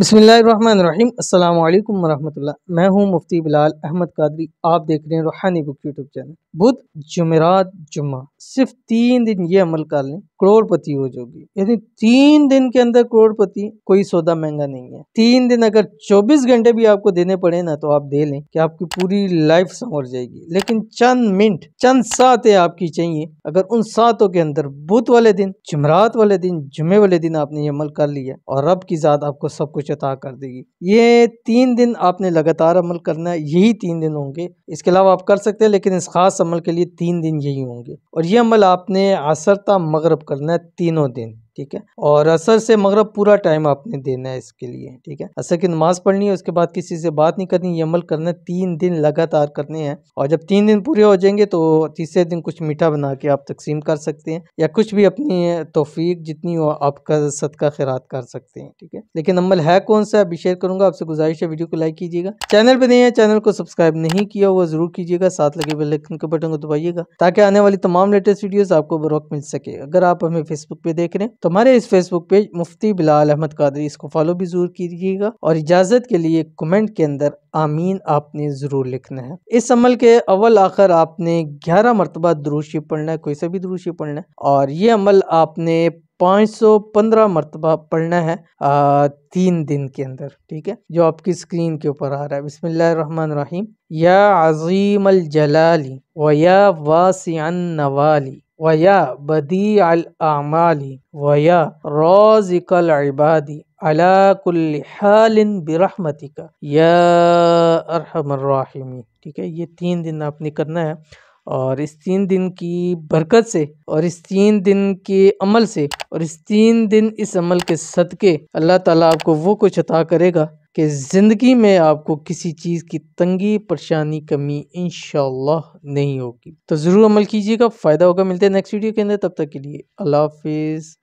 बसमीम् अल्लाम वरहमल्ला मैं हूं मुफ्ती बिलाल अहमद कादरी आप देख रहे हैं रूहानी बुक यूट्यूब चैनल बुध जुमेरात जुम्मा सिर्फ तीन दिन ये अमल कर लें करोड़पति हो जाओगी यानी तीन दिन के अंदर करोड़पति कोई सौदा महंगा नहीं है तीन दिन अगर 24 घंटे भी आपको देने पड़े ना तो आप दे लें कि आपकी पूरी लाइफ संवर जाएगी लेकिन चंद मिनट चंद सातें आपकी चाहिए अगर उन सातों के अंदर बुध वाले दिन जुमरात वाले दिन जुमे वाले दिन आपने ये अमल कर लिया और रब की ज़ात आपको सब कुछ अता कर देगी ये तीन दिन आपने लगातार अमल करना है यही तीन दिन होंगे इसके अलावा आप कर सकते हैं लेकिन इस खास अमल के लिए तीन दिन यही होंगे और ये अमल आपने असर ता मगरब करना है तीनों दिन ठीक है और असर से मगरब पूरा टाइम आपने देना है इसके लिए ठीक है असर की नमाज पढ़नी है उसके बाद किसी से बात नहीं करनी ये अमल करना तीन दिन लगातार करने हैं और जब तीन दिन पूरे हो जाएंगे तो तीसरे दिन कुछ मीठा बना के आप तकसीम कर सकते हैं या कुछ भी अपनी तोफीक जितनी हो आपका सदका खैरात कर सकते हैं ठीक है लेकिन अमल है कौन सा अभी शेयर करूंगा आपसे गुजारिश है वीडियो को लाइक कीजिएगा चैनल पर नहीं है चैनल को सब्सक्राइब नहीं किया हुआ जरूर कीजिएगा साथ लगे बेलाइकन के बटन को दबाइएगा ताकि आने वाली तमाम लेटेस्ट वीडियो आपको बरौक मिल सके अगर आप हमें फेसबुक पे देख रहे हैं तो हमारे इस फेसबुक पेज मुफ्ती बिलाल अहमद कादरी इसको फॉलो भी जरूर कीजिएगा और इजाज़त के लिए कमेंट के अंदर आमीन आपने ज़रूर लिखना है इस अमल के अव्वल आखिर आपने ग्यारह मरतबा दुरुशी पढ़ना है कोई सा भी दुरुशी पढ़ना है और ये अमल आपने पाँच सौ पंद्रह मरतबा पढ़ना है आ, तीन दिन के अंदर ठीक है जो आपकी स्क्रीन के ऊपर आ रहा है बिसमिल्ल रहीम या अजीम अल जलाली व या वासी नवाली वया बदी वया रोजिकल इबादी का या ठीक है ये तीन दिन आपने करना है और इस तीन दिन की बरकत से और इस तीन दिन के अमल से और इस तीन दिन इस अमल के सदके अल्लाह ताला आपको वो कुछ अता करेगा कि ज़िंदगी में आपको किसी चीज़ की तंगी परेशानी कमी इन नहीं होगी तो ज़रूर अमल कीजिएगा फ़ायदा होगा मिलते हैं नेक्स्ट वीडियो के अंदर तब तक के लिए अल्लाह हाफिज़